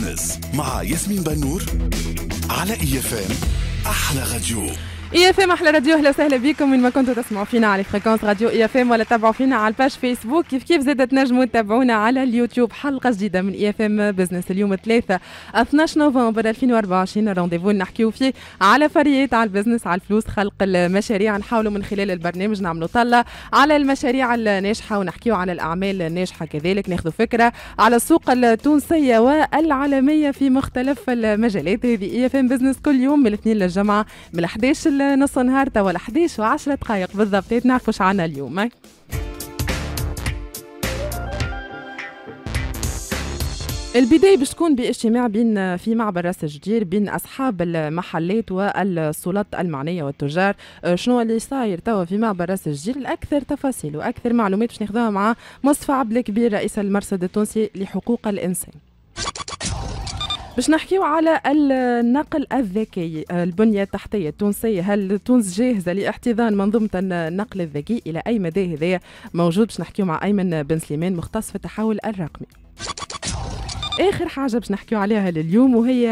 بزنس مع ياسمين بنور على اي اف ام احلى راديو اي اف ام احلى راديو اهلا وسهلا بكم من ما كنتوا تسمعوا فينا على فريكونس راديو اي اف ام ولا تابعوا فينا على الباج فيسبوك كيف كيف زاد تنجموا تتابعونا على اليوتيوب حلقه جديده من اي اف ام بزنس اليوم ثلاثة 12 نوفمبر 2024 رونديفو نحكيو فيه على فريات على البزنس على الفلوس خلق المشاريع نحاولوا من خلال البرنامج نعملوا طله على المشاريع الناجحه ونحكيو على الاعمال الناجحه كذلك ناخذوا فكره على السوق التونسيه والعالميه في مختلف المجالات هذه اي اف ام بزنس كل يوم من الاثنين للجمعه من 11 نص نهار توا 11 و10 دقائق بالضبط نعرفوا شو عنا اليوم البداية باش تكون باجتماع بين في معبر راس الجدير بين أصحاب المحلات والسلطات المعنية والتجار أه، شنو اللي صاير توا في معبر راس الجدير الأكثر تفاصيل وأكثر معلومات باش ناخذوها مع مصطفى عبد الكبير رئيس المرصد التونسي لحقوق الإنسان باش نحكيو على النقل الذكي البنية التحتية التونسية هل تونس جاهزة لاحتضان منظومة النقل الذكي إلى أي مدى هذا موجود باش نحكيو مع أيمن بن سليمان مختص في التحول الرقمي اخر حاجه باش نحكيو عليها لليوم وهي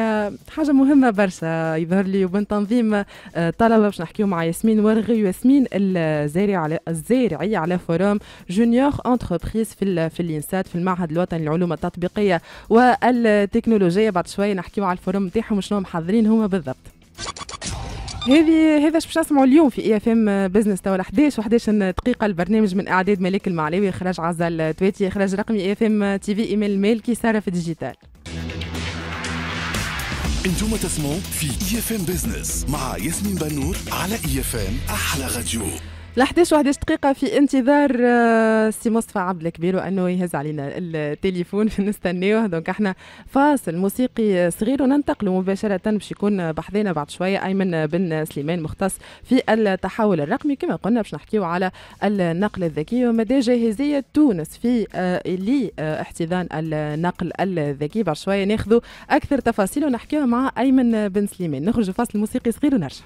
حاجه مهمه برشا يظهر لي وبن تنظيم آه، طلبه باش نحكيو مع ياسمين ورغي ياسمين الزارعه على الزارعيه على فورم جونيور انتربريز في في الانسات في المعهد الوطني للعلوم التطبيقيه والتكنولوجيه بعد شويه نحكيو على الفورم نتاعهم شنو محضرين هما بالضبط هذه هذا باش نسمعوا اليوم في اي اف ام بزنس توا 11 و11 دقيقه البرنامج من اعداد ملك المعلوي اخراج عزل التواتي اخراج رقمي اي اف ام تي في ايميل المالكي ساره في ديجيتال انتم تسمعوا في اي اف ام بزنس مع ياسمين بنور على اي اف ام احلى راديو ل 11 و11 دقيقة في انتظار آه، سي مصطفى عبد الكبير وأنه يهز علينا التليفون نستناوه دونك احنا فاصل موسيقي صغير وننتقل مباشرة باش يكون بحذينا بعد شوية أيمن بن سليمان مختص في التحول الرقمي كما قلنا باش نحكيو على النقل الذكي ومدى جاهزية تونس في آه، لاحتضان آه، النقل الذكي بعد شوية ناخذ أكثر تفاصيل ونحكيو مع أيمن بن سليمان نخرج فاصل موسيقي صغير ونرجع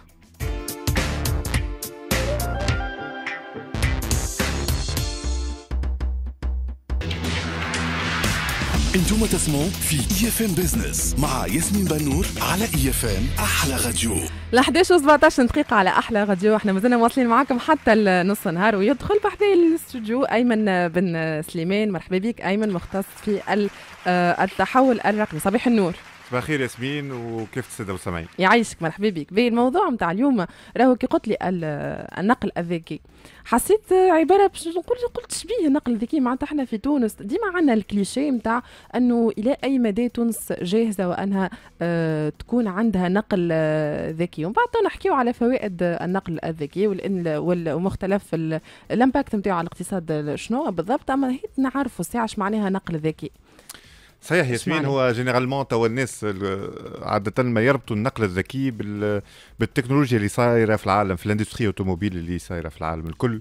انتم تسمعوا في اي اف ام بزنس مع ياسمين بنور على اي اف ام احلى راديو ل 11 و17 دقيقة على احلى راديو احنا مازلنا مواصلين معاكم حتى نص النهار ويدخل بحذا الاستوديو ايمن بن سليمان مرحبا بك ايمن مختص في آه، التحول الرقمي صباح النور صباح الخير ياسمين وكيف تسد وسامعين يعيشك مرحبا بك بين الموضوع نتاع اليوم راهو كي قلت لي النقل الذكي حسيت عباره باش نقول قلت شبيه النقل الذكي معناتها احنا في تونس ديما عندنا الكليشيه نتاع انه الى اي مدى تونس جاهزه وانها آه تكون عندها نقل آه، ذكي ومن بعد نحكيو على فوائد النقل الذكي ومختلف الامباكت نتاعو على الاقتصاد شنو بالضبط اما هي نعرفوا الساعه معناها نقل ذكي صحيح ياسمين هو جينيرالمون توا الناس عاده ما يربطوا النقل الذكي بالتكنولوجيا اللي صايره في العالم في الاندستري اوتوموبيل اللي صايره في العالم الكل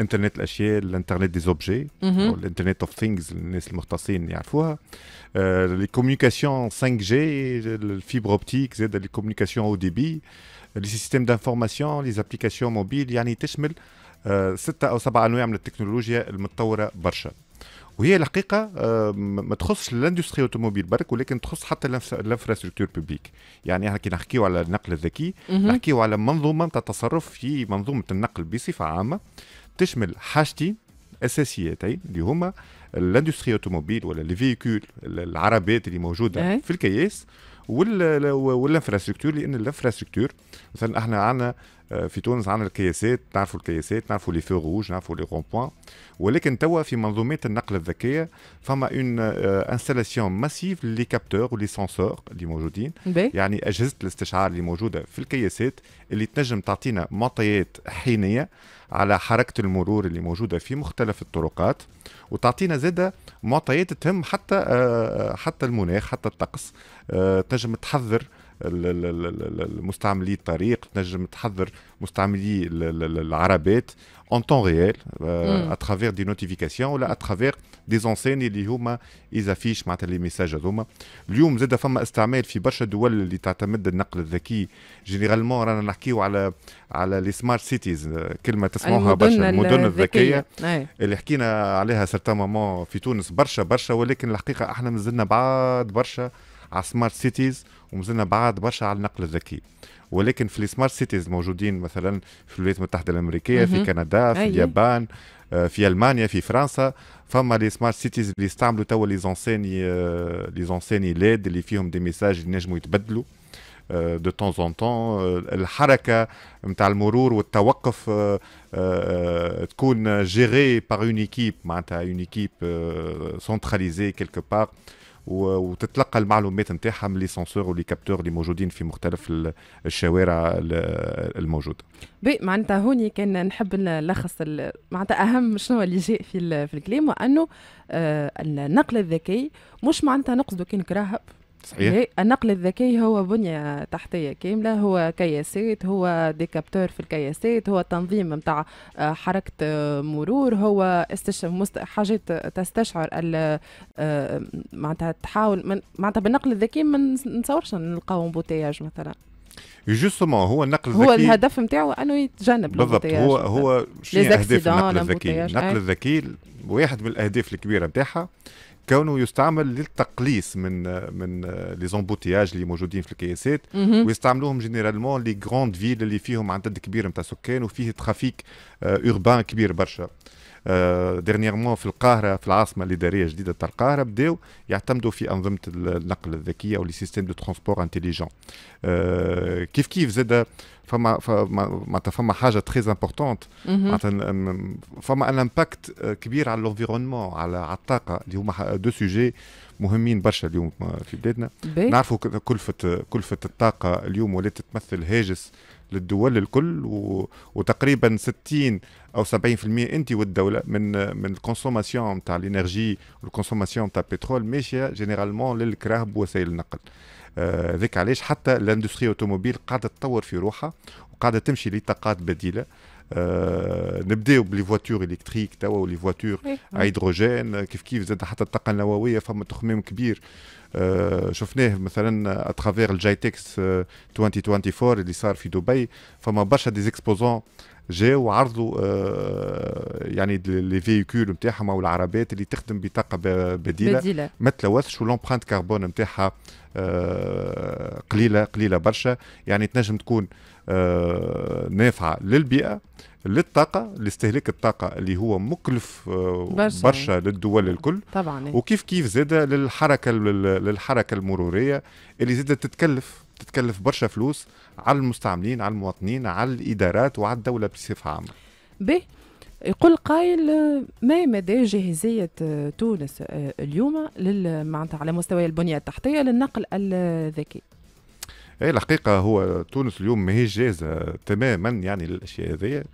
انترنت الاشياء الانترنت دي زوبجي الانترنت اوف ثينجز الناس المختصين يعرفوها لي كوميونيكاسيون 5 جي الفيبر اوبتيك زاد لي كوميونيكاسيون او دي بي لي سيستيم دانفورماسيون لي ابليكاسيون موبيل يعني تشمل آه، ستة أو سبعة أنواع من التكنولوجيا المتطورة برشا وهي الحقيقه آه، ما تخصش الاندستري اوتوموبيل برك ولكن تخص حتى الانفراستركتور بوبليك يعني احنا كي نحكيو على النقل الذكي نحكيو على منظومه تتصرف في منظومه النقل بصفه عامه تشمل حاجتين اساسيتين اللي هما الاندستري اوتوموبيل ولا لي فييكول العربات اللي موجوده إيه. في الكياس والانفراستركتور لان الانفراستركتور مثلا احنا عندنا آه، في تونس عندنا الكياسات نعرفوا الكياسات نعرفوا لي فو روج نعرفوا لي رون بوان ولكن توا في منظومات النقل الذكيه فما اون انستالاسيون ماسيف لي كابتور ولي سنسور اللي موجودين بي. يعني اجهزه الاستشعار اللي موجوده في الكياسات اللي تنجم تعطينا معطيات حينيه على حركه المرور اللي موجوده في مختلف الطرقات وتعطينا زادة معطيات تهم حتى آه، آه، حتى المناخ حتى الطقس آه، تنجم تحذر المستعملي الطريق تنجم تحذر مستعملي العربات اون طون ريال اترافيغ دي نوتيفيكاسيون ولا اترافيغ دي زونسين اللي هما ايزافيش معناتها لي ميساج هذوما اليوم زاد فما استعمال في برشا دول اللي تعتمد النقل الذكي جينيرالمون رانا نحكيو على على لي سمارت سيتيز كلمه تسمعوها برشا المدن الذكيه اللي حكينا عليها سيرتان مومون في تونس برشا برشا ولكن الحقيقه احنا مازلنا بعاد برشا على سمارت سيتيز ومازلنا بعد برشا على النقل الذكي ولكن في السمارت سيتيز موجودين مثلا في الولايات المتحده الامريكيه في كندا في أيوة. اليابان آه، في المانيا في فرنسا فما لي سمارت سيتيز اللي يستعملوا توا لي زونسيني لي زونسيني ليد اللي فيهم دي ميساج اللي ينجموا يتبدلوا دو تون زون تون الحركه نتاع المرور والتوقف آه، آه، تكون جيري باغ اون ايكيب معناتها اون ايكيب سونتراليزي كيلكو بار وتتلقى المعلومات نتاعها من لي سونسور ولي كابتور اللي موجودين في مختلف الشوارع الموجوده. بي معناتها هوني كان نحب نلخص معناتها اهم شنو اللي جاء في في الكلام وانه آه، النقل الذكي مش معناتها نقصدو كي نكرهب صحيح النقل الذكي هو بنية تحتية كاملة هو كياسات هو ديكابتور في الكياسات هو تنظيم متاع آه، حركة آه، مرور هو استش... حاجات تستشعر ال... آه، معناتها تحاول من... معناتها بالنقل الذكي ما نتصورش نلقاو امبوتياج مثلا جوستومون هو النقل الذكي هو الهدف نتاعو انه يتجنب بالضبط هو هو شنو النقل الذكي؟ النقل الذكي واحد من الاهداف الكبيره نتاعها كونه يستعمل للتقليص من من لي زومبوتياج اللي موجودين في الكياسات ويستعملوهم جينيرالمون لي غروند فيل اللي فيهم عدد كبير نتاع سكان وفيه ترافيك اوربان آه، كبير برشا ديرنييرمون آه، في القاهره في العاصمه الاداريه الجديده تاع القاهره بداو يعتمدوا في انظمه النقل الذكيه ولي سيستيم دو ترونسبور انتيليجون كيف كيف زاد فما معناتها فما حاجه تري امبورتونت معناتها فما ان امباكت آه، كبير على الانفيرونمون على على الطاقه اللي هما دو سوجي مهمين برشا اليوم آه، في بلادنا نعرفوا كلفه كلفه الطاقه اليوم ولات تمثل هاجس للدول الكل و... وتقريبا 60 او 70% انت والدوله من من الكونسوماسيون نتاع الانرجي والكونسوماسيون نتاع البترول ماشيه جينيرالمون للكراه بوسائل النقل آه، ذيك علاش حتى الاندستري اوتوموبيل قاعده تطور في روحها وقاعده تمشي لطاقات بديله آه نبداو بلي فواتور الكتريك توا ولي فواتور هيدروجين كيف كيف زاد حتى الطاقه النوويه فما تخمام كبير آه شفناه مثلا اترافير الجايتكس 2024 آه، اللي صار في دبي فما برشا ديزيكسبوزون جاوا عرضوا آه، يعني لي فييكول نتاعهم او العربات اللي تخدم بطاقه بديله, بديلة. ما تلوثش ولومبرانت كربون نتاعها آه، قليله قليله برشا يعني تنجم تكون آه، نافعه للبيئه للطاقة لاستهلاك الطاقة اللي هو مكلف برشا, برشا للدول الكل طبعا وكيف كيف زاد للحركة للحركة المرورية اللي زادت تتكلف تتكلف برشا فلوس على المستعملين على المواطنين على الادارات وعلى الدوله بصفه عامه. باهي يقول قائل آه، ما مدى جاهزية آه، تونس آه، اليوم معناتها على مستوى البنية التحتية للنقل الذكي؟ اي الحقيقة هو تونس اليوم ماهيش جاهزة تماما يعني للأشياء هذيا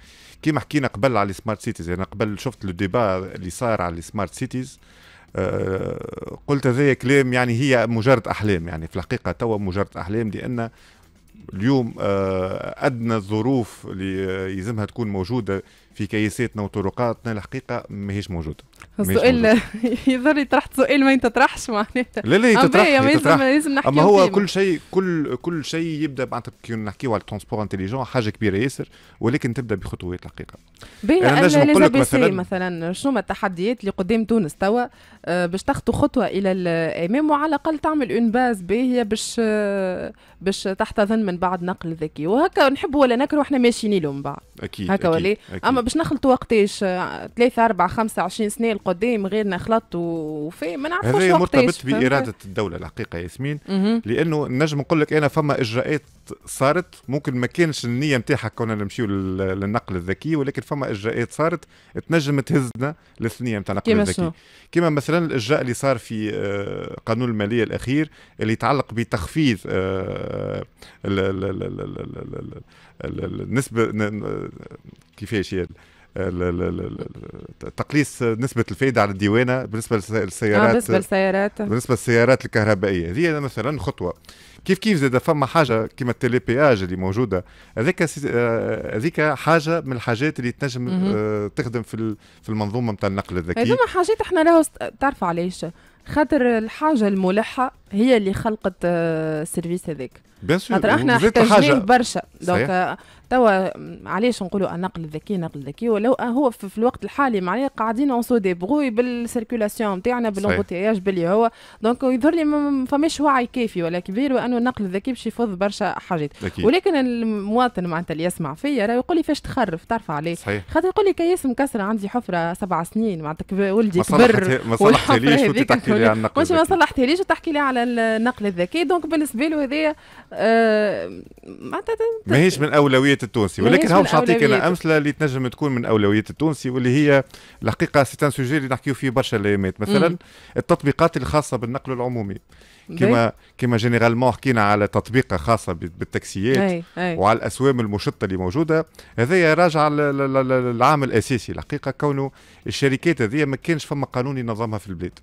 كيما حكينا قبل على السمارت سيتيز أنا يعني قبل شفت لو ديبا اللي صار على السمارت سيتيز آه، قلت هذايا كلام يعني هي مجرد احلام يعني في الحقيقه توا مجرد احلام لان اليوم آه، ادنى الظروف اللي يلزمها تكون موجوده في كيساتنا وطرقاتنا الحقيقه ماهيش موجوده السؤال يظهر لي طرحت سؤال ما يتطرحش معناتها لا لا يتطرح لازم لازم نحكي اما هو كل شيء كل كل شيء يبدا معناتها كي نحكيو على الترونسبور انتليجون حاجه كبيره ياسر ولكن تبدا بخطوات الحقيقه باهي انا نجم نقول مثلا مثلا شنو هما التحديات اللي قدام تونس توا آه، باش تخطو خطوه الى الامام وعلى الاقل تعمل اون باز باهيه باش آه، باش تحتضن من بعد نقل ذكي وهكا نحبوا ولا نكره احنا ماشيين له من بعد اكيد هكا ولا اما باش نخلطوا وقتاش ثلاثة أربعة خمسة عشرين سنة القدام غيرنا خلط وفي ما نعرفوش هذا مرتبط بإرادة الدولة الحقيقة ياسمين لأنه نجم نقول لك أنا فما إجراءات صارت ممكن ما كانش النية نتاعها كنا نمشيو للنقل الذكي ولكن فما إجراءات صارت تنجم تهزنا للثنية نتاع النقل الذكي كما مثلا الإجراء اللي صار في آه، قانون المالية الأخير اللي يتعلق بتخفيض آه، النسبه كيفاش هي تقليص نسبه الفائده على الديوانه بالنسبه للسيارات آه، بالنسبه للسيارات بالنسبه للسيارات الكهربائيه هذه مثلا خطوه كيف كيف زاد فما حاجه كيما التيلي بياج اللي موجوده هذيك آه، هذيك حاجه من الحاجات اللي تنجم آه، تخدم في في المنظومه نتاع النقل الذكي هذوما حاجات احنا راهو تعرف علاش خاطر الحاجه الملحه هي اللي خلقت السيرفيس هذاك بيان سور خاطر احنا حاجة. برشا دونك توا علاش نقولوا النقل الذكي نقل ذكي ولو هو في الوقت الحالي معايا قاعدين اون سو ديبغوي بالسيركولاسيون نتاعنا بالانبوتياج باللي هو دونك يظهر لي ما فماش وعي كافي ولا كبير وانه النقل الذكي باش يفض برشا حاجات ولكن المواطن معناتها اللي يسمع فيا راه يقول لي فاش تخرف تعرف عليه خاطر يقول لي كياس مكسره عندي حفره سبع سنين معناتها ولدي كبر ما صلحتليش وتحكي لي على النقل ما صلحتليش وتحكي لي على النقل الذكي دونك بالنسبه له هذايا آه، معناتها ماهيش من اولويات الاولويات التونسي ولكن هاو باش نعطيك انا امثله اللي تنجم تكون من اولويات التونسي واللي هي الحقيقه سيتان سوجي اللي نحكيو فيه برشا الايامات مثلا مم. التطبيقات الخاصه بالنقل العمومي إيه. كما كما جينيرالمون حكينا على تطبيقه خاصه بالتاكسيات إيه، إيه. وعلى الاسوام المشطه اللي موجوده هذايا راجع للعامل الاساسي الحقيقه كونه الشركات هذه ما كانش فما قانون ينظمها في البلاد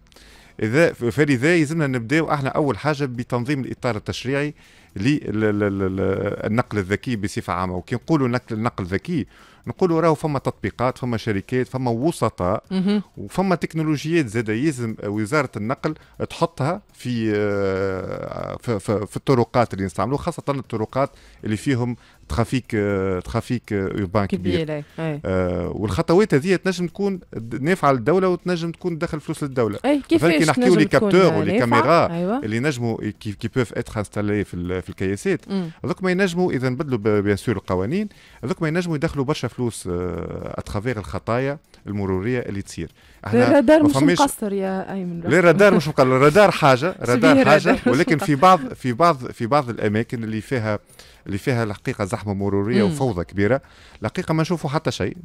اذا فلذا يلزمنا نبداو احنا اول حاجه بتنظيم الاطار التشريعي للنقل الذكي بصفه عامه وكي نقولوا نقل النقل ذكي نقولوا راهو فما تطبيقات فما شركات فما وسطاء وفما تكنولوجيات زاد يلزم وزاره النقل تحطها في آه، في, الطرقات اللي نستعملوها خاصه الطرقات اللي فيهم ترافيك آه، ترافيك اوربان آه، كبير آه والخطوات هذه تنجم تكون نافعه للدوله وتنجم تكون تدخل فلوس للدوله كيفاش كي نحكيو لي كابتور ولي كاميرا أيوة. اللي نجموا كي, كي بوف اتر انستالي في في الكياسات هذوك ما ينجموا اذا بدلوا بيان سور القوانين هذوك ما ينجموا يدخلوا برشا فلوس اتخافير آه، الخطايا المروريه اللي تصير احنا الرادار مش مقصر يا ايمن لا الرادار مش مقصر الرادار حاجه الرادار حاجه ولكن في بعض في بعض في بعض الاماكن اللي فيها اللي فيها الحقيقه زحمه مروريه مم. وفوضى كبيره الحقيقه ما نشوفوا حتى شيء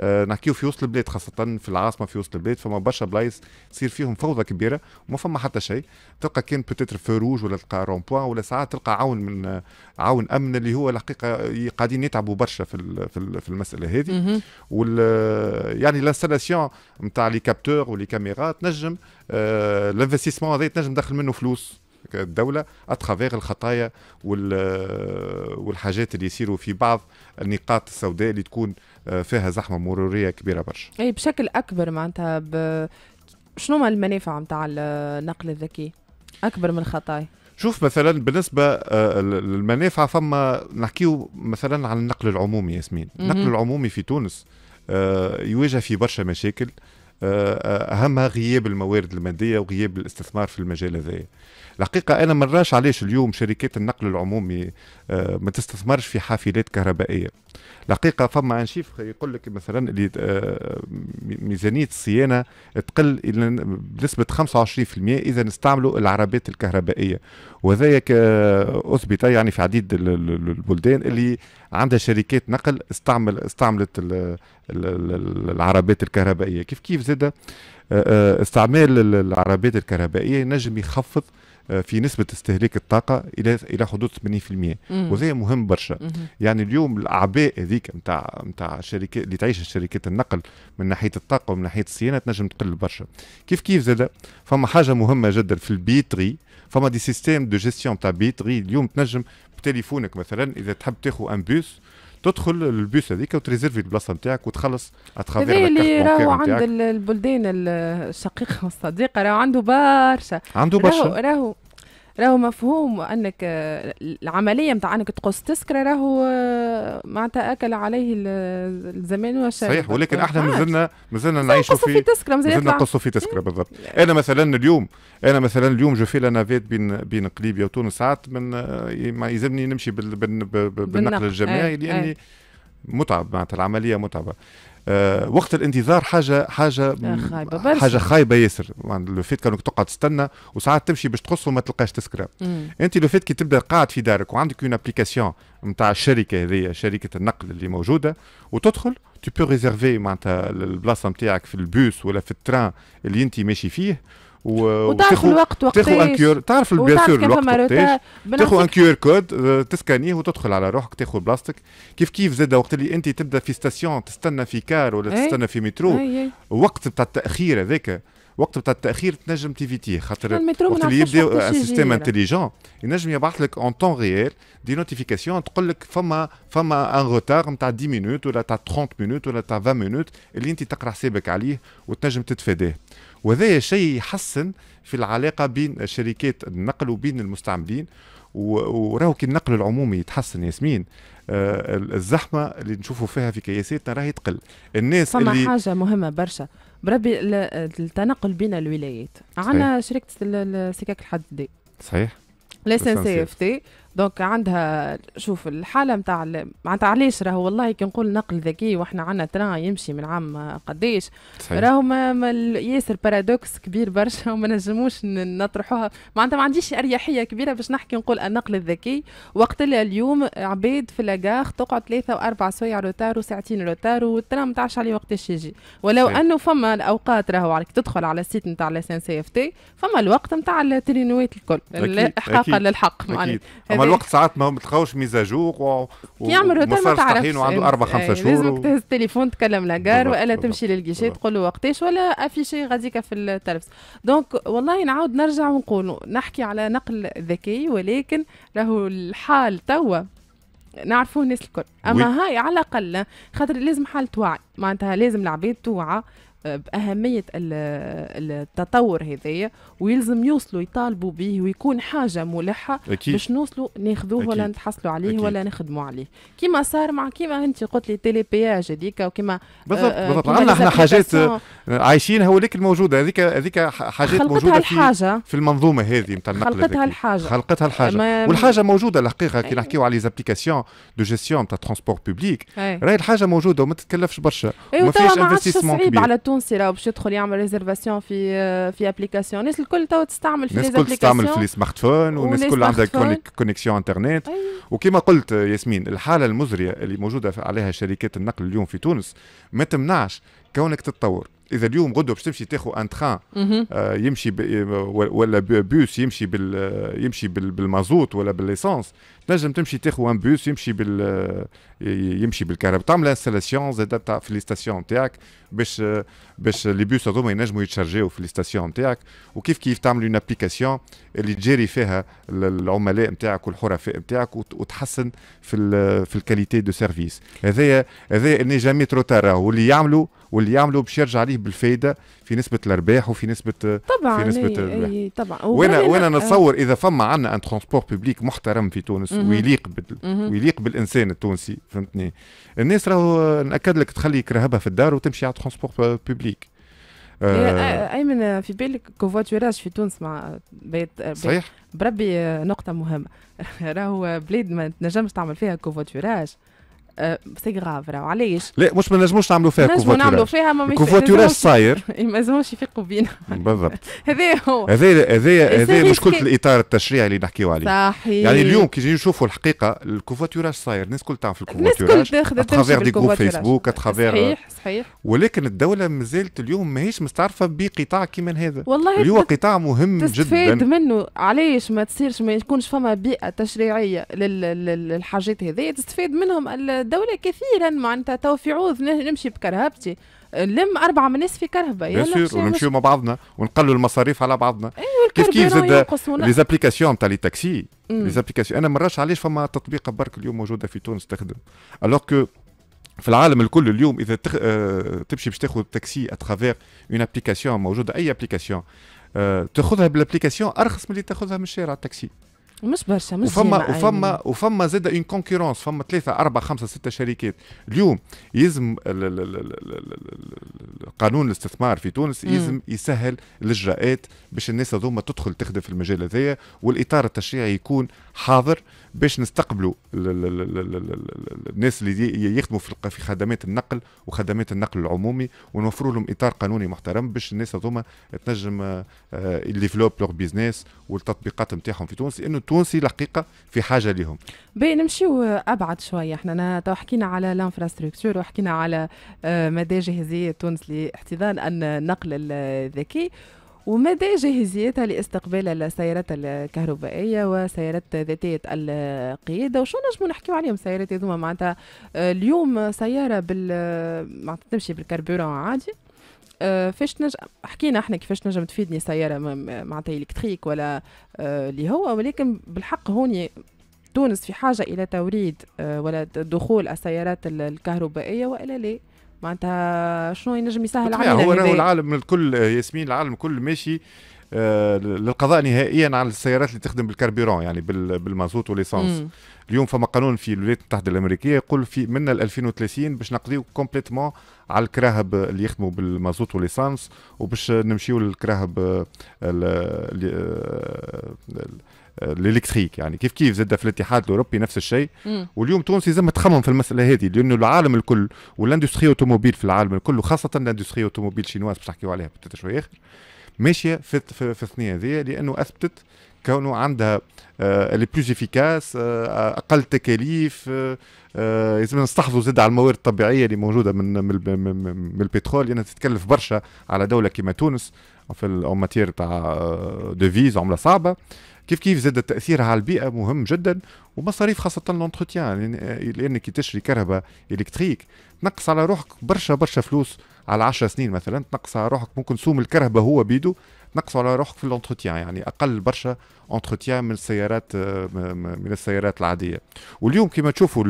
أه نحكيو في وسط البلاد خاصه في العاصمه في وسط البلاد فما برشا بلايص تصير فيهم فوضى كبيره وما فما حتى شيء تلقى كان بوتيتر فروج ولا تلقى رونبوان ولا ساعات تلقى عون من عون امن اللي هو الحقيقه قاعدين يتعبوا برشا في في المساله هذه وال يعني الانستالاسيون نتاع لي كابتور ولي كاميرات تنجم آه الانفستيسمون هذا تنجم تدخل منه فلوس الدوله اتخافيغ الخطايا والحاجات اللي يصيروا في بعض النقاط السوداء اللي تكون آه، فيها زحمه مروريه كبيره برشا. اي بشكل اكبر معناتها ب... شنو هما المنافع نتاع النقل الذكي؟ اكبر من الخطايا. شوف مثلا بالنسبة آه، للمنافع فما نحكيو مثلا عن النقل العمومي ياسمين، النقل العمومي في تونس آه، يواجه في برشا مشاكل آه، آه، اهمها غياب الموارد الماديه وغياب الاستثمار في المجال هذا الحقيقه انا ما نراش علاش اليوم شركات النقل العمومي آه، ما تستثمرش في حافلات كهربائيه الحقيقه فما انشيف يقول لك مثلا اللي ميزانيه الصيانه تقل بنسبه 25% اذا نستعملوا العربات الكهربائيه وذلك اثبت يعني في عديد البلدان اللي عندها شركات نقل استعمل استعملت العربات الكهربائيه كيف كيف زاد آه، آه، استعمال العربات الكهربائيه ينجم يخفض آه، في نسبه استهلاك الطاقه الى الى حدود 80% وهذا مهم برشا يعني اليوم الاعباء هذيك نتاع نتاع الشركات اللي تعيش الشركات النقل من ناحيه الطاقه ومن ناحيه الصيانه تنجم تقل برشا كيف كيف زاد فما حاجه مهمه جدا في البيتري فما دي سيستيم دو جيستيون تاع بيتري اليوم تنجم بتليفونك مثلا اذا تحب تاخذ ان بوس تدخل البيوس هذيك وتريزيرفي البلاصه نتاعك وتخلص اتخافير هذا اللي راهو عند البلدان الشقيقه والصديقه راهو عنده برشا عنده برشا راهو راهو مفهوم انك العمليه نتاع انك تقص تسكره راهو معناتها اكل عليه الزمان والشيء صحيح ولكن احنا آه. مازلنا مازلنا نعيشوا في, في تسكره مازلنا نقصوا في تسكره إيه. بالضبط انا مثلا اليوم انا مثلا اليوم جو في لا نافيت بين بين قليبيا وتونس ساعات من ما يلزمني نمشي بالنقل الجماعي إيه، لاني إيه. متعب معناتها العمليه متعبه آه، وقت الانتظار حاجه حاجه آه، خايبه برشا حاجه خايبه ياسر يعني لو فيت كانك تقعد تستنى وساعات تمشي باش تقص وما تلقاش تسكره انت لو فيت كي تبدا قاعد في دارك وعندك اون ابليكاسيون نتاع الشركه هذه شركه النقل اللي موجوده وتدخل تو بو ريزيرفي معناتها البلاصه نتاعك في البوس ولا في التران اللي انت ماشي فيه وتعرف الوقت وقتاش تاخذ ان كيور تعرف بيان سور الوقت تاخذ ان كيور كود تسكانيه وتدخل على روحك تاخذ بلاستيك كيف كيف زاد وقت اللي انت تبدا في ستاسيون تستنى في كار ولا إيه. تستنى في مترو إيه، إيه. وقت بتاع التاخير هذاك وقت بتاع التاخير تنجم تيفيتيه خاطر وقت اللي يبدا ان سيستيم انتليجون ينجم يبعث لك اون طون ريال دي نوتيفيكاسيون تقول لك فما فما ان روتار نتاع 10 مينوت ولا تاع 30 مينوت ولا تاع 20 مينوت اللي انت تقرا حسابك عليه وتنجم تتفاداه وهذا شيء يحسن في العلاقه بين شركات النقل وبين المستعملين وراهو كي النقل العمومي يتحسن ياسمين آه الزحمه اللي نشوفوا فيها في كياساتنا راهي تقل الناس فما اللي حاجه مهمه برشا بربي التنقل بين الولايات عندنا شركه السكك الحدادي صحيح الاس ان سي اف تي دونك عندها شوف الحاله نتاع معناتها علاش راهو والله كي نقول نقل ذكي واحنا عندنا تران يمشي من عام قديش راهو ياسر بارادوكس كبير برشا وما نجموش نطرحوها معناتها ما عنديش اريحيه كبيره باش نحكي نقول النقل الذكي وقت اليوم عباد في لاكاغ تقعد ثلاثه واربع سوايع روتار وساعتين روتار والتران ما تعرفش عليه وقتاش يجي ولو صحيح. انه فما الاوقات راهو عليك تدخل على السيت نتاع الاس ان سي اف تي فما الوقت نتاع الترينوات الكل احقاقا للحق معناتها إيه. الوقت ساعات ما بتلقاوش ميزاجور و... و... يعملوا ما تعرفش وعنده اربع خمسة شهور لازمك تهز التليفون تكلم لاكار والا تمشي للجيشي تقول له وقتاش ولا افيشي غاديك في التلفز دونك والله نعاود نرجع ونقول نحكي على نقل ذكي ولكن راهو الحال توا نعرفوه الناس الكل اما وي. هاي على الاقل خاطر لازم حاله وعي معناتها لازم العباد توعى باهميه التطور هذايا ويلزم يوصلوا يطالبوا به ويكون حاجه ملحه باش نوصلوا ناخذوه ولا نتحصلوا عليه أكيد. ولا نخدموا عليه كيما صار مع كيما انت قلت لي تيلي بياج هذيك وكيما آه، بالضبط آه، بالضبط عندنا احنا حاجات آه، عايشينها ولكن موجوده هذيك هذيك حاجات موجوده الحاجة. في, في المنظومه هذه نتاع النقل خلقتها الحاجه خلقتها الحاجه والحاجه موجوده الحقيقه كي نحكيو على ليزابليكاسيون دو جيستيون تاع ترونسبور بوبليك راهي الحاجه موجوده وما تتكلفش برشا أيوة، وما فيهاش انفستيسمون كبير على تونسي راه باش يدخل يعمل ريزرفاسيون في في ابليكاسيون الناس الكل تو تستعمل في الناس الكل تستعمل في السمارت فون والناس الكل عندها كونيكسيون انترنت وكما قلت ياسمين الحاله المزريه اللي موجوده عليها شركات النقل اليوم في تونس ما تمنعش كونك تتطور اذا اليوم غدوه باش تمشي تاخذ ان تران آه يمشي آه، ولا بوس يمشي بال آه، يمشي بال بالمازوت ولا بالليسانس تنجم تمشي تاخذ ان بوس يمشي بال آه، يمشي بالكهرباء تعمل انستالاسيون زاد في لي ستاسيون نتاعك باش باش لي بوس هذوما ينجموا يتشارجيو في لي ستاسيون نتاعك وكيف كيف تعمل اون ابليكاسيون اللي تجري فيها العملاء نتاعك والحرفاء نتاعك وتحسن في في الكاليتي دو سيرفيس هذايا هذايا اني جامي تروتار واللي يعملوا واللي يعملوا باش يرجع عليه بالفايده في نسبه الارباح وفي نسبه طبعا في نسبه أي أي طبعا وانا وانا آه. نتصور اذا فما عندنا ان ترونسبور بيبليك محترم في تونس ويليق بال... ويليق بالانسان التونسي فهمتني الناس راهو ناكد لك تخلي كرهبها في الدار وتمشي على ترونسبور بيبليك آه،, آه ايمن في بالك كوفواتوراج في تونس مع بيت, بيت صحيح بربي آه، نقطه مهمه راهو بلاد ما تنجمش تعمل فيها كوفواتوراج آه، سي علاش؟ لا مش ما نجموش نعملوا فيها نجموا نعملوا فيها ما الكوفواتيراج صاير ما نجموش يفيقوا بينا بالضبط هذا هو هذا هذا إيه، هذا مشكلة الاطار التشريعي اللي نحكيو عليه صحيح يعني اليوم كي يجيو يشوفوا الحقيقه الكوفاتيراج صاير الناس الكل تعرف الكوفاتيراج الناس الكل تاخذ فيسبوك اتخافير صحيح صحيح ولكن الدوله مازالت اليوم ماهيش مستعرفه بقطاع كيما هذا والله اللي هو قطاع مهم جدا تستفاد منه علاش ما تصيرش ما يكونش فما بيئه تشريعيه للحاجات هذيا تستفاد منهم الدولة كثيرا معناتها تو في عوض نمشي بكرهبتي نلم أربعة من الناس في كرهبة بيان سور ونمشيو مع بعضنا ونقلوا المصاريف على بعضنا أيوة كيف كيف زاد ليزابليكاسيون زابليكاسيون تاع لي تاكسي ليزابليكاسيون أنا ما نراش علاش فما تطبيقة برك اليوم موجودة في تونس تخدم ألوغ كو في العالم الكل اليوم اذا تخ... آه... تمشي باش تاخذ تاكسي أترافيغ اون ابليكاسيون موجوده اي ابليكاسيون آه... تاخذها بالابليكاسيون ارخص من اللي تاخذها من الشارع التاكسي مش برشا مش وفما وفما وفما زاد اون كونكورونس فما ثلاثه اربعه خمسه سته شركات اليوم يلزم قانون الاستثمار في تونس يلزم يسهل الاجراءات باش الناس هذوما تدخل تخدم في المجال هذايا والاطار التشريعي يكون حاضر باش نستقبلوا الناس اللي يخدموا في خدمات النقل وخدمات النقل العمومي ونوفروا لهم اطار قانوني محترم باش الناس هذوما تنجم آه، ديفلوب لوغ بيزنس والتطبيقات نتاعهم في تونس لانه التونسي الحقيقه في حاجه لهم. باهي نمشيو آه، ابعد شويه احنا تو حكينا على الانفراستركتور وحكينا على آه، مدى جاهزيه تونس لاحتضان النقل الذكي ومدى جاهزيتها لاستقبال السيارات الكهربائية وسيارات ذاتية القيادة وشو نجمو نحكيو عليهم سيارات هذوما معناتها آه، اليوم سيارة بال آه، معناتها تمشي بالكربوران عادي آه، فاش نجم حكينا احنا كيفاش نجم تفيدني سياره معناتها الكتريك ولا اللي هو ولكن بالحق هوني تونس في حاجه الى توريد ولا دخول السيارات الكهربائيه والا لا معناتها شنو ينجم يسهل علينا هو راهو العالم الكل ياسمين العالم الكل ماشي آه، للقضاء نهائيا على السيارات اللي تخدم بالكربيرون يعني بالمازوت وليسانس اليوم فما قانون في الولايات المتحده الامريكيه يقول في من 2030 باش نقضيو كومبليتمون على الكراهب اللي يخدموا بالمازوت وليسانس وباش نمشيو للكراهب آه، آه، الالكتريك يعني كيف كيف زاد في الاتحاد الاوروبي نفس الشيء واليوم تونس لازم تخمم في المساله هذه لانه العالم الكل والاندستري اوتوموبيل في العالم الكل وخاصه الاندستري اوتوموبيل شينواز باش نحكيو عليها بتاتا اخر ماشيه في في, الثنيه هذه لانه اثبتت كونه عندها اللي بلوز افيكاس اقل تكاليف آه، آه، لازم نستحفظوا زاد على الموارد الطبيعيه اللي موجوده من من البترول لانها تتكلف برشا على دوله كيما تونس في الماتير تاع ديفيز آه، عمله صعبه كيف كيف زاد التاثير على البيئه مهم جدا ومصاريف خاصه لونتروتيان لانك كي تشري كهرباء الكتريك تنقص على روحك برشا برشا فلوس على 10 سنين مثلا تنقص على روحك ممكن سوم الكهرباء هو بيدو تنقصوا على روحك في الانتروتيان يعني اقل برشا انتروتيان من السيارات آه، من السيارات العاديه واليوم كما تشوفوا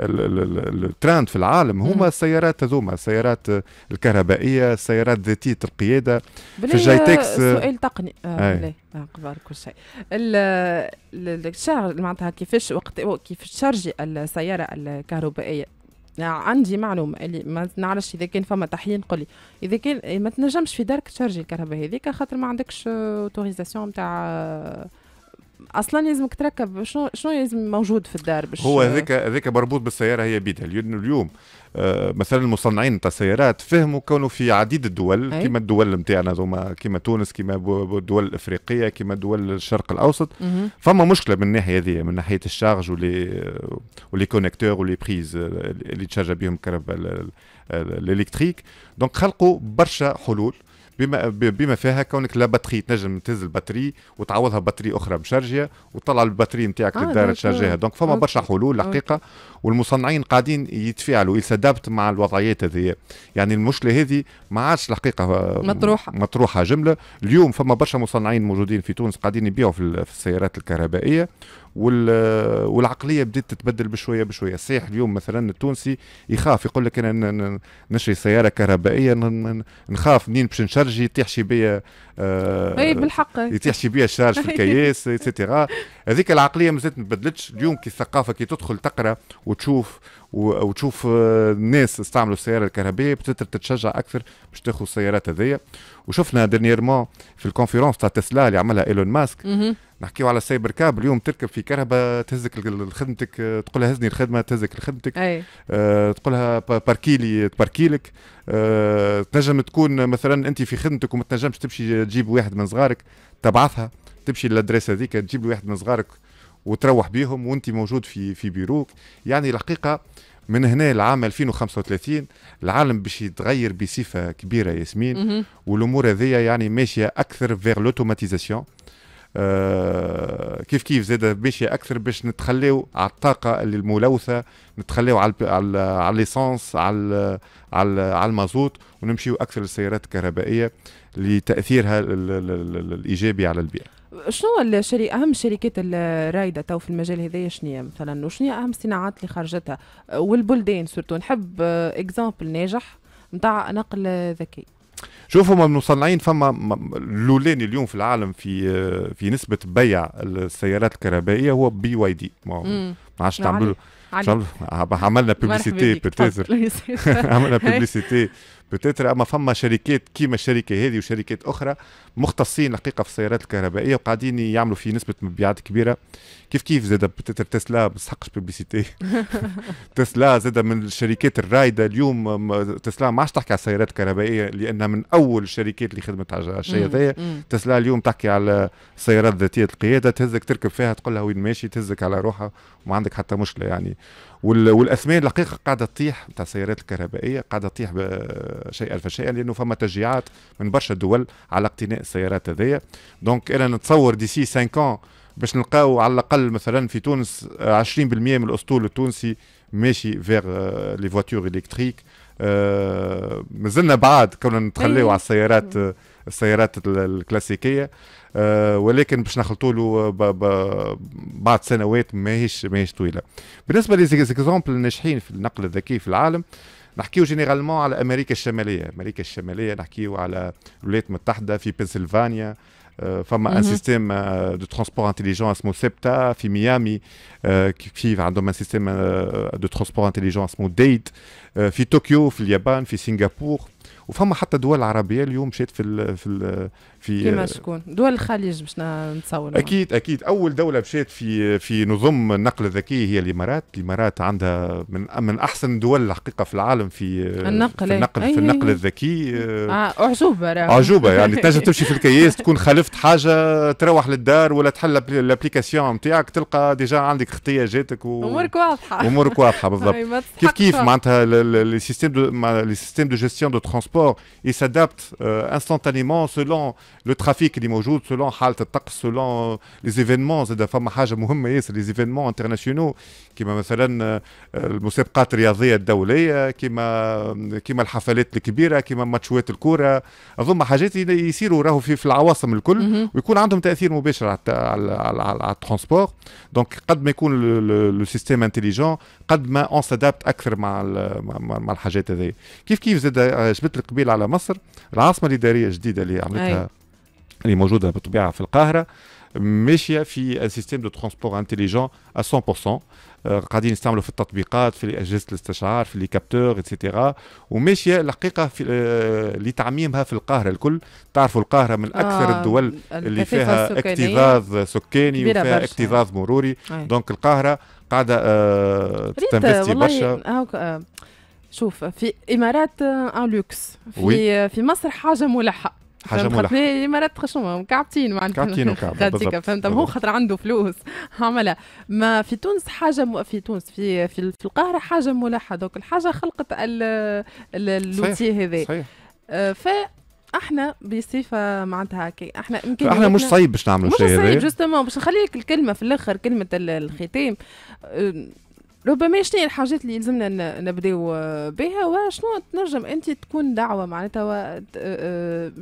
التراند في العالم هما السيارات هذوما السيارات الكهربائيه السيارات ذاتيه القياده في آه، تكس آه، سؤال تقني قبل كل شيء الشارج معناتها كيفاش وقت كيفاش تشارجي السياره الكهربائيه عندي معلومه اللي ما نعرفش اذا كان فما تحيين قولي اذا كان ما تنجمش في دارك تشارجي الكهرباء هذيك خاطر ما عندكش اوتوريزاسيون نتاع اصلا لازمك تركب شنو شنو لازم موجود في الدار باش هو هذاك هذاك مربوط بالسياره هي بيتها اليوم آه، مثلا المصنعين نتاع السيارات فهموا كونوا في عديد الدول كما الدول نتاعنا هذوما كما تونس كما الدول الافريقيه كما دول الشرق الاوسط فما مشكله من الناحيه هذه من ناحيه الشارج ولي ولي كونيكتور ولي بريز اللي تشارج بهم الكهرباء الالكتريك دونك خلقوا برشا حلول بما بما فيها كونك لا باتري تنجم تهز الباتري وتعوضها باتري اخرى مشارجيه وتطلع الباتري نتاعك آه للدار تشارجيها نعم، نعم، نعم. دونك فما برشا حلول الحقيقه والمصنعين قاعدين يتفاعلوا يتسادبت مع الوضعيات هذه يعني المشكله هذه ما عادش الحقيقه آه، مطروحه مطروحه جمله اليوم فما برشا مصنعين موجودين في تونس قاعدين يبيعوا في السيارات الكهربائيه والعقليه بدات تتبدل بشويه بشويه صحيح اليوم مثلا التونسي يخاف يقول لك انا نشري سياره كهربائيه نخاف منين باش نشرجي يطيح شي بيا آه، اي بالحق يطيح شي بيا الشارج في الكياس اتسيتيرا هذيك العقليه مازالت ما تبدلتش اليوم كي الثقافه كي تدخل تقرا وتشوف وتشوف الناس آه، استعملوا السياره الكهربائيه بتقدر تتشجع اكثر باش تاخذ السيارات هذيا وشفنا دنييرمون في الكونفيرونس تاع تسلا اللي عملها ايلون ماسك نحكيو على السايبر كاب اليوم تركب في كهرباء تهزك لخدمتك آه، تقولها هزني الخدمه تهزك لخدمتك أه تقولها باركيلي تباركيلك أه تنجم تكون مثلا انت في خدمتك وما تنجمش تمشي تجيب واحد من صغارك تبعثها تمشي للادريس هذيك تجيب واحد من صغارك وتروح بيهم وانت موجود في في بيروك يعني الحقيقه من هنا لعام 2035 العالم باش يتغير بصفه كبيره ياسمين والامور هذيا يعني ماشيه اكثر فيغ لوتوماتيزاسيون آه كيف كيف زاد ماشيه اكثر باش نتخليو على الطاقه اللي الملوثه نتخليو على على ليسونس على على على المازوت ونمشيو اكثر للسيارات الكهربائيه لتاثيرها الايجابي على البيئه شنو الشري... اهم الشركات الرايده تو في المجال هذايا شنو مثلا وشنو اهم الصناعات اللي خرجتها والبلدان سورتو نحب اكزامبل ناجح نتاع نقل ذكي شوفوا هما مصنعين فما الاولاني اليوم في العالم في في نسبه بيع السيارات الكهربائيه هو بي واي دي ما عادش تعملوا عملنا بيبليسيتي عملنا بيبليسيتي إيه. بتتر اما فما شركات كيما الشركه هذه وشركات اخرى مختصين الحقيقه في السيارات الكهربائيه وقاعدين يعملوا في نسبه مبيعات كبيره كيف كيف زاد بتتر تسلا ما تسحقش بيبليسيتي تسلا زاد من الشركات الرايده اليوم تسلا ما عادش تحكي على السيارات الكهربائيه لانها من اول الشركات اللي خدمت على الشيء هذايا تسلا اليوم تحكي على السيارات ذاتيه القياده تهزك تركب فيها تقول لها وين ماشي تهزك على روحها وما عندك حتى مشكله يعني والاسماء الحقيقه قاعده تطيح نتاع السيارات الكهربائيه قاعده تطيح شيئا فشيئا لانه فما تشجيعات من برشا دول على اقتناء السيارات هذيا دونك انا نتصور ديسي 5 باش نلقاو على الاقل مثلا في تونس 20% من الاسطول التونسي ماشي فيغ لي فواتور الكتريك مازلنا بعاد كنا نتخليو إيه. على السيارات إيه. السيارات الكلاسيكيه آه، ولكن باش نخلطوا له آه، بعد سنوات ماهيش ماهيش طويله بالنسبه ليزيكزومبل الناجحين في النقل الذكي في العالم نحكيو جينيرالمون على امريكا الشماليه امريكا الشماليه نحكيو على الولايات المتحده في بنسلفانيا آه، فما ان سيستيم دو ترونسبور انتيليجون اسمه سيبتا في ميامي كيف عندهم ان سيستيم دو ترونسبور انتيليجون اسمه ديت في طوكيو في اليابان في سنغافور وفما حتى دول عربيه اليوم مشات في في في كيما شكون دول الخليج باش نتصور اكيد اكيد اول دوله مشات في في نظم النقل الذكي هي الامارات الامارات عندها من من احسن الدول الحقيقه في العالم في النقل في النقل, أي في النقل أي الذكي آه عجوبه عجوبه يعني تنجم تمشي في الكياس تكون خلفت حاجه تروح للدار ولا تحل الابليكاسيون نتاعك تلقى ديجا عندك خطيه جاتك و... امورك واضحه امورك واضحه بالضبط كيف كيف معناتها لي سيستيم دو لي سيستيم دو جيستيون دو ترونسبور يسادابت انستانتانيمون سولون لو ترافيك اللي موجود سولون حاله الطقس سولون لي زيفينمون زاد فما حاجه مهمه ياسر لي زيفينمون انترناسيونو كيما مثلا المسابقات الرياضيه الدوليه كيما كيما الحفلات الكبيره كيما ماتشوات الكوره اظن حاجات يصيروا راهو في, في العواصم الكل ويكون عندهم تاثير مباشر على على, على, على الترونسبور دونك قد ما يكون لو سيستيم انتيليجون قد ما اون سادابت اكثر مع مع الحاجات هذه كيف كيف زاد جبت القبيل على مصر العاصمه الاداريه الجديده اللي عملتها أي. اللي موجوده بالطبيعه في القاهره ماشيه في سيستيم دو ترونسبور انتيليجون 100% قاعدين يستعملوا في التطبيقات في اجهزه الاستشعار في لي كابتور اتسيتيرا وماشيه الحقيقه في آه، لتعميمها في القاهره الكل تعرفوا القاهره من اكثر آه الدول اللي فيها اكتظاظ سكاني وفيها اكتظاظ مروري دونك القاهره قاعده آه تنفستي برشا آه، شوف في امارات ان آه، لوكس في في مصر حاجه ملحه حاجه ملحه مرات خشمهم كعبتين معناتها كعبتين وكعبة فهمت هو خاطر عنده فلوس عملها ما في تونس حاجه م... في تونس في في, في القاهره حاجه ملحه دوك الحاجه خلقت اللوتي هذا آه، ف احنا بصفه معناتها كي احنا يمكن احنا مش صعيب باش نعملوا شيء مش صعيب جوستومون باش نخلي لك الكلمه في الاخر كلمه الختام آه، ربما شنو هي الحاجات اللي يلزمنا نبداو بها وشنو تنجم انت تكون دعوه معناتها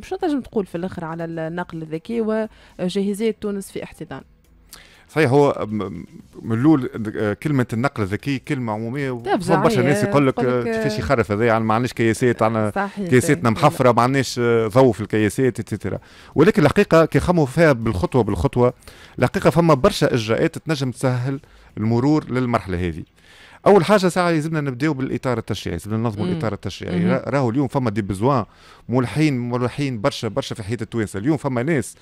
شنو تنجم تقول في الاخر على النقل الذكي وجاهزيه تونس في احتضان صحيح هو من الاول كلمه النقل الذكي كلمه عموميه طيب، برشا ناس يقول لك كيفاش يخرف هذا يعني ما عندناش كياسات عندنا كياساتنا محفره ما عندناش ضوء في الكياسات اتسيتيرا ولكن الحقيقه كي فيها بالخطوه بالخطوه الحقيقه فما برشا اجراءات تنجم تسهل المرور للمرحله هذه اول حاجه ساعه لازمنا نبداو بالاطار التشريعي لازمنا ننظموا الاطار التشريعي راهو اليوم فما دي بزوان ملحين ملحين برشا برشا في حياه التوانسه اليوم فما ناس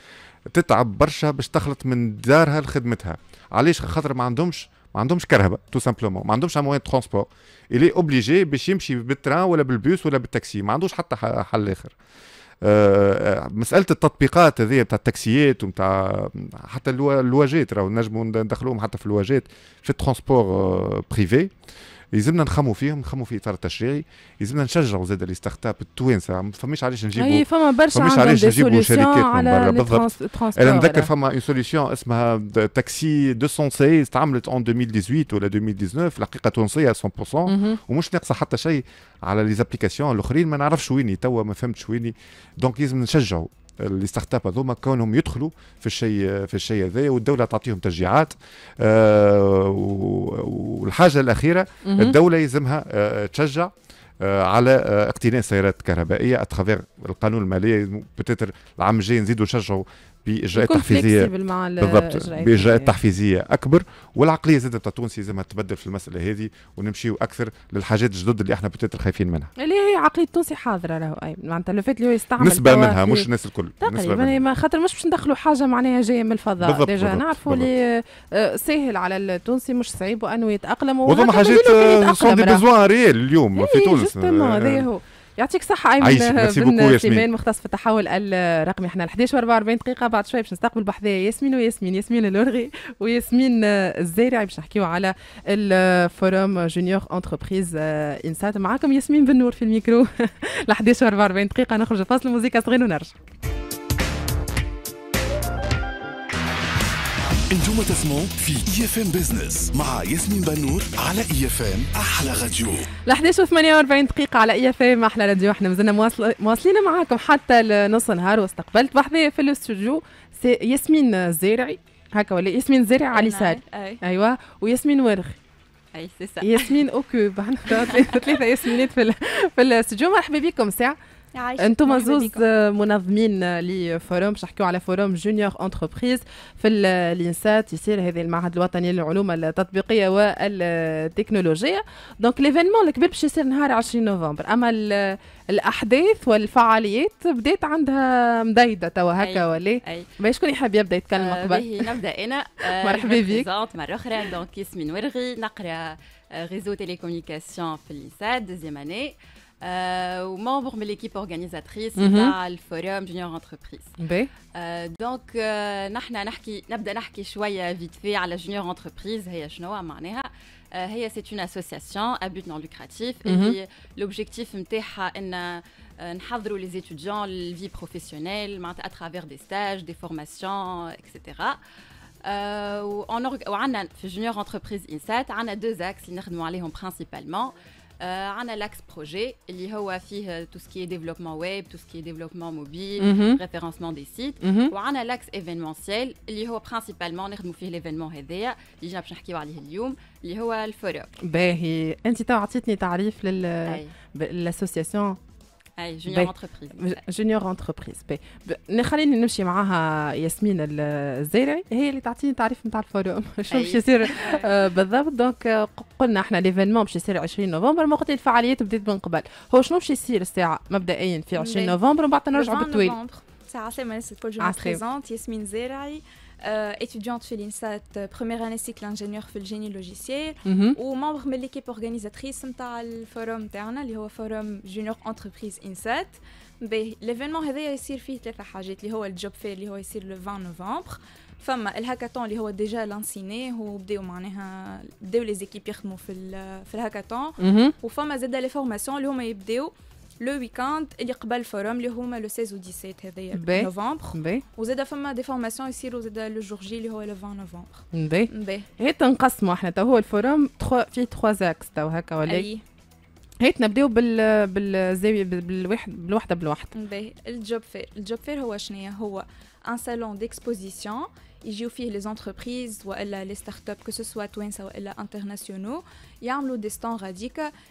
تتعب برشا باش تخلط من دارها لخدمتها علاش خاطر ما عندهمش ما عندهمش كهرباء تو سامبلومون ما عندهمش موان ترونسبور الي اوبليجي باش يمشي بالترا ولا بالبوس ولا بالتاكسي ما عندوش حتى حل اخر آه، آه، مساله التطبيقات هذه بتاع التاكسيات ومتاع حتى اللواجات راهو نجموا ندخلوهم حتى في الواجات في الترونسبور بريفي آه، يلزمنا نخمو فيهم نخمو في اطار التشريعي يلزمنا نشجعوا زاد لي ستارت اب التوانسه ما فماش علاش نجيبوا اي فما برشا فماش علاش نجيبوا شركات من برا بالضبط انا نذكر فما اون سوليسيون اسمها تاكسي 216 تعملت اون 2018 ولا 2019 الحقيقه تونسيه 100% ومش ناقصه حتى شيء على لي زابليكاسيون الاخرين ما نعرفش ويني توا ما فهمتش ويني دونك لازم نشجعوا ستارت اب هذوما كونهم يدخلوا في الشيء في الشيء هذايا والدوله تعطيهم تشجيعات آه والحاجه الاخيره الدوله يلزمها آه تشجع آه، على آه، اقتناء سيارات كهربائيه اتخافير القانون الماليه بتتر العام الجاي نزيدوا نشجعوا باجراءات تحفيزيه بالضبط باجراءات تحفيزيه اكبر والعقليه زادة تاع التونسي لازمها تبدل في المساله هذه ونمشيو اكثر للحاجات الجدد اللي احنا بتاتر خايفين منها اللي هي عقليه التونسي حاضره راهو اي معناتها لو فات اللي هو يستعمل نسبه منها مش الناس الكل تقريبا يعني خاطر مش باش ندخلوا حاجه معناها جايه من الفضاء بالضبط ديجا نعرفوا اللي آه، سهل على التونسي مش صعيب وانه آه، يتاقلم وضم حاجات سون دي بيزوان ريال اليوم في إيه، تونس يعطيك صحة أيمن آه، بن سليمان مختص في التحول الرقمي احنا 11 و44 دقيقة بعد شوية باش نستقبل بحذايا ياسمين وياسمين ياسمين الورغي وياسمين آه، الزارع باش نحكيو على الفورم جونيور انتربريز انسات معاكم ياسمين بن نور في الميكرو 11 و44 دقيقة نخرج فاصل موزيكا صغير ونرجع انتم تسمعوا في اي اف ام بزنس مع ياسمين بنور على اي اف ام احلى راديو ل 11 و 48 دقيقة على اي اف ام احلى راديو احنا مازلنا مواصلين معاكم حتى لنص نهار واستقبلت بحذايا في الاستوديو ياسمين الزارعي هكا ولا ياسمين الزارعي على اليسار ايوه وياسمين وارخي ياسمين اوكوب احنا ثلاثة ياسمينات في الاستوديو مرحبا بكم ساعة انتم زوز منظمين لفوروم باش نحكيو على فوروم جونيور انتربريز في الانسات يصير هذا المعهد الوطني للعلوم التطبيقيه والتكنولوجيه دونك ليفينمون الكبير باش يصير نهار 20 نوفمبر اما الاحداث والفعاليات بدات عندها مدايده توا هكا ولا ما شكون يحب يبدا يتكلم آه قبل نبدا انا آه مرحبا بك مره اخرى دونك ياسمين ورغي نقرا ريزو آه، تيليكومونيكاسيون في الانسات دوزيام اني euh, aux membres, l'équipe organisatrice, du mhm. le Forum Junior Entreprise. Euh, donc, nous avons parler un peu vite fait à la Junior Entreprise. Euh, c'est une association à but non lucratif. et mhm. L'objectif est euh, d'aider les étudiants la vie professionnelle à travers des stages, des formations, etc. Euh, on junior entreprise INSET, on a deux axes que nous allons principalement. Euh, on a l'axe projet, qui est euh, tout ce qui est développement web, tout ce qui est développement mobile, mhm. référencement des sites. Et mhm. On a l'axe événementiel, qui est principalement l'événement هذايا اللي جينا باش نحكيو عليه اليوم اللي هو الفرق. باهي انت تو عطيتني تعريف لل... l'association جونيور انتربريز جونيور انتربريز باهي نمشي معاها ياسمين الزيري هي اللي تعطيني تعريف نتاع الفوروم شنو آه، آه، باش يصير بالضبط دونك قلنا احنا ليفينمون باش يصير 20 نوفمبر ما قلت الفعاليات بدات من قبل هو شنو باش يصير الساعه مبدئيا في 20 نوفمبر ومن بعد نرجعوا ساعه الساعه 8 الفول جو بريزونت ياسمين زيرعي Euh, étudiante de l'INSAT, euh, première année cycle ingénieur de génie logiciel, mhm. ou membre de l'équipe organisatrice du forum interne, le forum junior entreprise INSAT. L'événement est réussi fait les trois le job fair le 20 novembre. Femme, le hackathon est déjà lancé, les équipes qui sont dans le hackathon. Et mhm. femme, les formations, les hommes, ils لو ويكاند اللي قبل الفوروم اللي هما لو 16 و 17 هذايا نوفمبر وزاد فما دي فورماسيون يصيروا زاد لو جور جي اللي هو لو 20 نوفمبر باهي باهي هيت نقسموا احنا تو هو الفوروم فيه تخوا زاكس تو هكا ولا أي. هيك نبداو بال بالزاويه بالواحد بالوحده بالوحده باهي الجوب فير الجوب فير هو شنو هو ان سالون ديكسبوزيسيون يجيو فيه لي زونتربريز والا لي ستارت اب كو سو سوا توانسه والا انترناسيونو y a des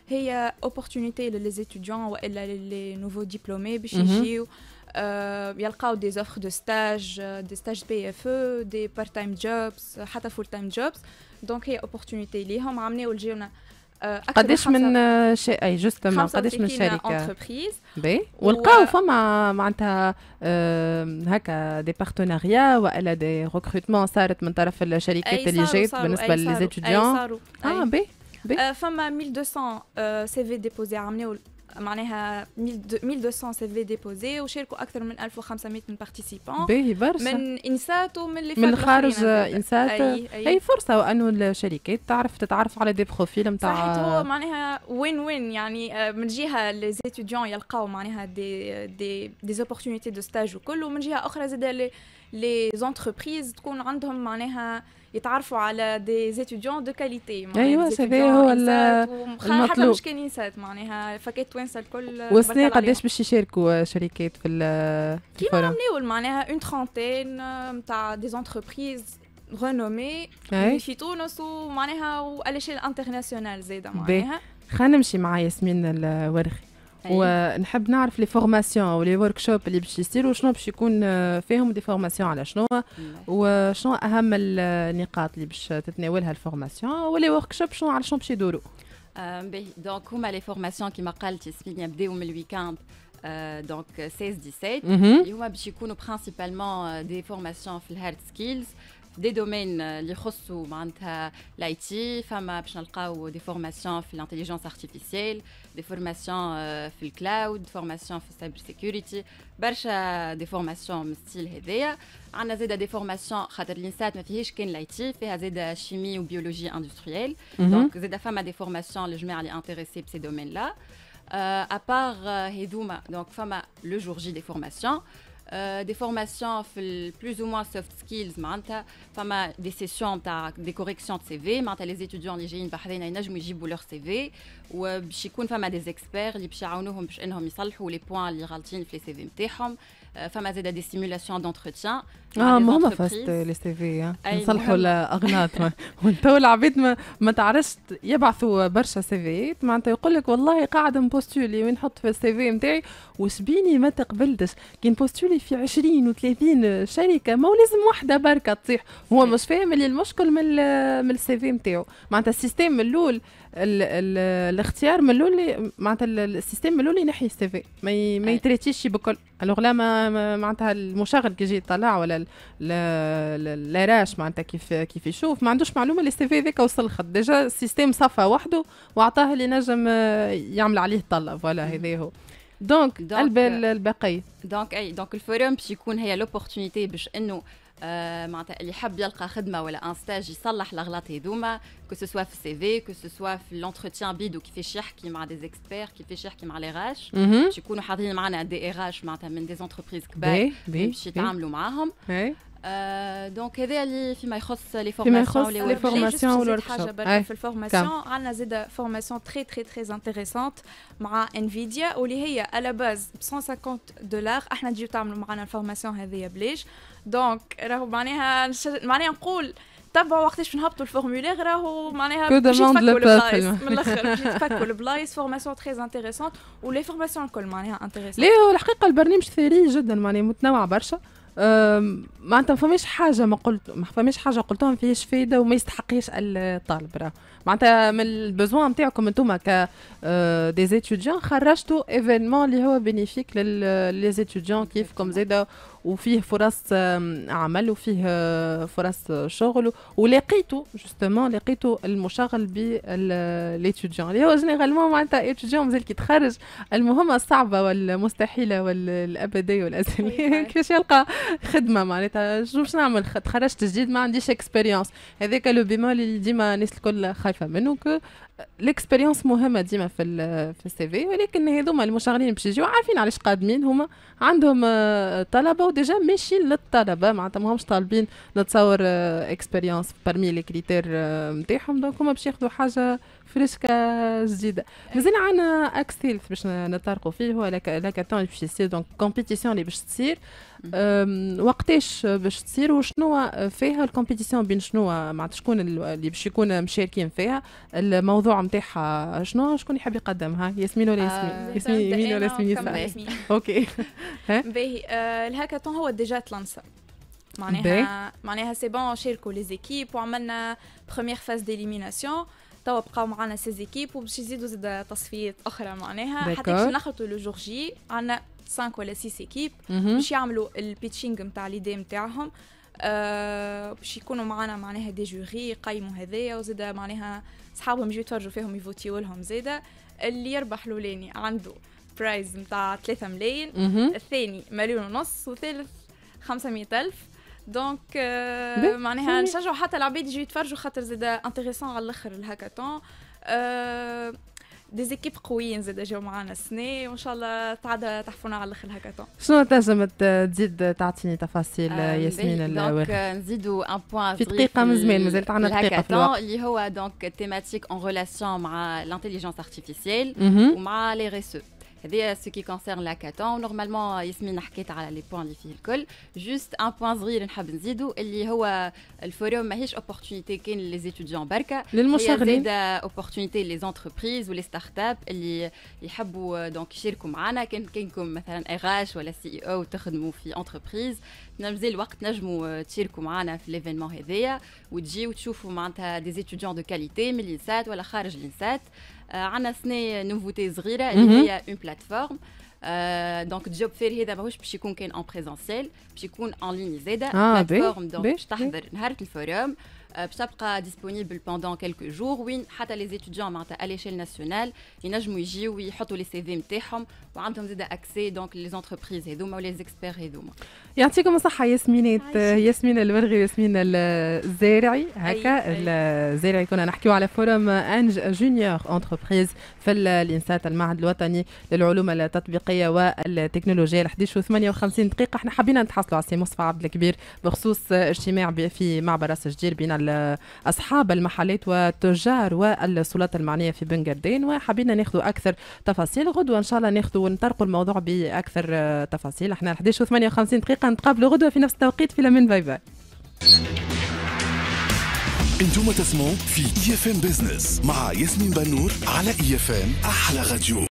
il y a opportunités les étudiants les nouveaux diplômés des offres de stage des stages bfe des part time jobs, full time jobs donc il y a opportunités là a des entreprises des partenariats des recrutements des فما 1200 سي في ديبوزي عملوا معناها 1200 سي في ديبوزي وشاركوا اكثر من 1500 من بارتيسيبون باهي برشا من انسات ومن اللي من خارج انسات أي, أي, اي فرصه وانه الشركات تعرف تتعرف على دي بروفيل نتاع صحيح هو معناها وين وين يعني من جهه لي زيتيديون يلقاو معناها دي دي دي زوبورتونيتي دو ستاج وكل ومن جهه اخرى زاد لي زونتربريز تكون عندهم معناها يتعرفوا على دي زيتيديون دو كاليتي ايوا سافي هو المطلوب حتى مش كان ينسات معناها فكيت توانسة الكل وسنا قداش باش يشاركوا آه، شركات في كيما عملوا معناها اون ترونتين نتاع دي زونتربريز رونومي في تونس ومعناها والاشياء انترناسيونال زاده معناها خلينا نمشي مع ياسمين الورخي ونحب نعرف لي فورماسيون ولي ورك شوب اللي باش يصيروا شنو باش يكون آه، فيهم دي فورماسيون على شنو وشنو اهم النقاط آه، اللي باش تتناولها الفورماسيون ولي ورك شوب شنو على شنو باش يدوروا باهي euh, دونك هما لي فورماسيون كيما قلت ياسمين يبداو من الويكاند دونك 16 17 اللي هما باش يكونوا برانسيبالمون دي فورماسيون في الهارد سكيلز دي دومين اللي يخصوا معناتها الاي تي فما باش نلقاو دي فورماسيون في الانتيليجونس ارتيفيسيال des formations euh, full cloud, des formations full cyber security, barcha des formations style Il on a des formations khater l'insat ma fihish kain l'IT, y a la chimie ou biologie industrielle. Mhm. Donc zeda femme a des formations qui jmer intéressées ces domaines-là. Euh, à part euh, hedouma, donc femme a le jour J des formations. Euh, des formations plus ou moins soft skills, des sessions de correction de CV. Les étudiants en l'hygiène ils n'arrivent pas à obtenir leur CV. Il y a des experts qui vont les aider à réparer les points qui sont restés dans leur CV. فما زاد دي سيمولاسيون دونتروتيان اه ماما فاست لي سي في نصلحوا الاغناط وانت العباد ما, ما تعرفش يبعثوا برشا سي فيات معناتها يقول لك والله قاعد نبوستولي ونحط في السي في نتاعي وسبيني ما تقبلتش كي نبوستولي في 20 و30 شركه ما لازم وحده بركه تطيح هو مش فاهم اللي المشكل من من السي في نتاعو معناتها السيستم الاول الـ الـ الاختيار من الاول معناتها السيستم من الاول ينحي السي في ما, ما يتريتيش بكل الوغ لا ما معناتها المشغل كي يجي يطلع ولا الاراش معناتها كيف كيف يشوف ما عندوش معلومه السي في هذاك وصل خط ديجا السيستم صفى وحده واعطاه اللي نجم يعمل عليه طلب ولا هذا هو دونك الباقي دونك اي دونك الفورم باش يكون هي لوبورتونيتي باش انه Euh, معناتها اللي يحب يلقى خدمه ولا ان ستاج يصلح الاغلاط هذوما كو سوسوا في السي في كو سوسوا في لونتروتيان بيدو كيفاش يحكي مع دي زيكسبير كيفاش يحكي مع لي غاش باش يكونوا حاضرين معنا دي اي غاش معناتها من دي زونتربريز كبار باش يتعاملوا معاهم دونك هذا فيما يخص لي فورماسيون لي فورماسيون ولا حاجه برك في الفورماسيون عندنا زيد فورماسيون تري تري تري انتريسونت مع انفيديا واللي هي على باز ب 150 دولار احنا تجيو تعملوا معنا الفورماسيون هذه بليش دونك راهو معناها معناها نقول تبعوا وقتاش نهبطوا الفورمولير راهو معناها باش تفكوا البلايص من الاخر تفكوا البلايص فورماسيون تري انتريسونت ولي فورماسيون الكل معناها انتريسونت لا الحقيقه البرنامج ثري جدا معناها متنوع برشا معناتها ما فماش حاجه ما قلت ما فماش حاجه قلتهم فيهاش فايده وما يستحقيش الطالب راه معناتها من البزوان نتاعكم انتم ك دي آه، زيتيديون خرجتوا ايفينمون اللي هو بينيفيك لي زيتيديون كيفكم زيدا وفيه فرص عمل وفيه آه، فرص شغل ولقيتوا جوستومون لقيتوا المشغل بالليتيديون اللي هو جينيرالمون معناتها اتيديون مازال كي تخرج المهمه الصعبه والمستحيله والابديه والازليه كيفاش يلقى خدمه معناتها شو باش نعمل تخرجت جديد ما عنديش اكسبيريونس هذاك لو بيمول اللي ديما الناس الكل خايفين عارفه منه كو ليكسبيريونس مهمه ديما في الـ في السي في ولكن هذوما المشغلين باش يجيو عارفين علاش قادمين هما عندهم آه، طلبه وديجا ماشيين للطلبه معناتها ماهمش طالبين نتصور اكسبيريونس برمي لي كريتير نتاعهم دونك هما باش ياخذوا حاجه فريسكا جديده مازال عندنا اكس ثالث باش نطرقوا فيه هو لاكاتون اللي باش يصير دونك كومبيتيسيون اللي باش تصير وقتاش باش تصير وشنو فيها الكومبيتيسيون بين شنو معناتها شكون اللي باش يكون مشاركين فيها الموضوع نتاعها شنو شكون يحب يقدمها ياسمين ولا ياسمين آه، ياسمين يمين ولا ياسمين اوكي باهي آه، الهاكاثون هو ديجا تلانسا معناها معناها سي بون شاركوا لي زيكيب وعملنا بروميير فاز ديليميناسيون توا بقاو معنا سيزيكيب وباش يزيدوا زاد تصفيات اخرى معناها حتى باش نخلطوا لو جور جي عندنا 5 ولا 6 ايكيب باش يعملوا البيتشينغ نتاع ليدي نتاعهم أه باش يكونوا معنا معناها دي جوري يقيموا هذايا وزاد معناها صحابهم يجوا يتفرجوا فيهم يفوتيو لهم زاده اللي يربح الاولاني عنده برايز نتاع 3 ملايين الثاني مليون ونص والثالث 500 ألف دونك euh, معناها نشجعوا حتى العباد يجوا يتفرجوا خاطر زاد انتريسون على الاخر الهاكاطون دي زيكيب قويين زاد جاو معانا السنه وان شاء الله تعاد تحفونا على الاخر الهاكاطون شنو تنجم تزيد تعطيني تفاصيل آه، ياسمين دونك نزيدوا ان بوان في دقيقه من زمان مازالت عندنا دقيقه في الوقت اللي هو دونك تيماتيك اون ريلاسيون مع لانتيليجونس ارتيفيسيل ومع لي ريسو هذايا سو كي كونسيرن لاكاتون نورمالمون ياسمين حكيت على لي بوان اللي فيه الكل جوست ان بوان صغير نحب نزيدو اللي هو الفوريوم ماهيش اوبورتونيتي كاين لي زيتيديون بركه للمشغلين زيد اوبورتونيتي لي زونتربريز ولي ستارت اب اللي يحبوا دونك يشاركوا معنا كان كاينكم مثلا اغاش ولا سي او تخدموا في انتربريز مازال وقت نجموا تشاركوا معنا في ليفينمون هذايا وتجيو تشوفوا معناتها دي زيتيديون دو كاليتي من الانسات ولا خارج الانسات عندنا سنة نوفوتي صغيرة اللي هي اون بلاتفورم دونك جوب فير هذا ماهوش باش يكون كان اون بريزونسيل باش يكون اون ليني زاده بلاتفورم دونك باش تحضر نهار الفورم بتبقى ديسپونيبل بوندون كيلكو جور وين حتى لي زيتيديون معناتها على ليشيل ناسيونال ينجموا يجيو ويحطوا لي سي في نتاعهم وعندهم زيد اكسي دونك لي زونتربريز هذوما ولي زيكسبير هذوما يعطيكم الصحه ياسمينات ياسمين الورغي وياسمين الزارعي هكا أيوة، أيوة. الزارعي كنا نحكيو على فورم انج جونيور انتربريز في الانسات المعهد الوطني للعلوم التطبيقيه والتكنولوجيا 11 و58 دقيقه احنا حبينا نتحصلوا على سي مصطفى عبد الكبير بخصوص اجتماع في معبر راس الجير بين أصحاب المحلات والتجار والسلطات المعنية في بن وحبينا ناخذوا أكثر تفاصيل غدوة إن شاء الله ناخذوا ونطرقوا الموضوع بأكثر آه، تفاصيل احنا 11 و 58 دقيقة نتقابلوا غدوة في نفس التوقيت في لمن باي باي انتم تسمعوا في اي اف ام بزنس مع ياسمين بنور على اي اف ام احلى راديو